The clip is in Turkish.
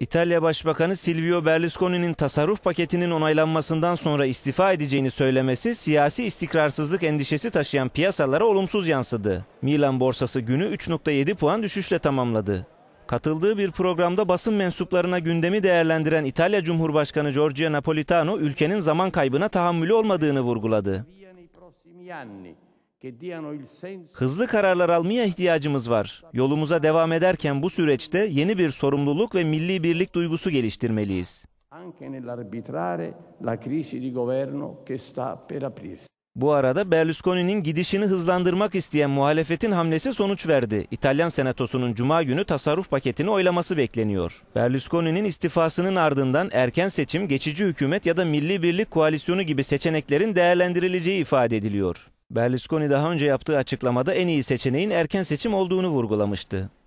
İtalya Başbakanı Silvio Berlusconi'nin tasarruf paketinin onaylanmasından sonra istifa edeceğini söylemesi siyasi istikrarsızlık endişesi taşıyan piyasalara olumsuz yansıdı. Milan borsası günü 3.7 puan düşüşle tamamladı. Katıldığı bir programda basın mensuplarına gündemi değerlendiren İtalya Cumhurbaşkanı Giorgio Napolitano ülkenin zaman kaybına tahammülü olmadığını vurguladı. Hızlı kararlar almaya ihtiyacımız var. Yolumuza devam ederken bu süreçte yeni bir sorumluluk ve milli birlik duygusu geliştirmeliyiz. Bu arada Berlusconi'nin gidişini hızlandırmak isteyen muhalefetin hamlesi sonuç verdi. İtalyan Senatosu'nun cuma günü tasarruf paketini oylaması bekleniyor. Berlusconi'nin istifasının ardından erken seçim, geçici hükümet ya da milli birlik koalisyonu gibi seçeneklerin değerlendirileceği ifade ediliyor. Berlusconi daha önce yaptığı açıklamada en iyi seçeneğin erken seçim olduğunu vurgulamıştı.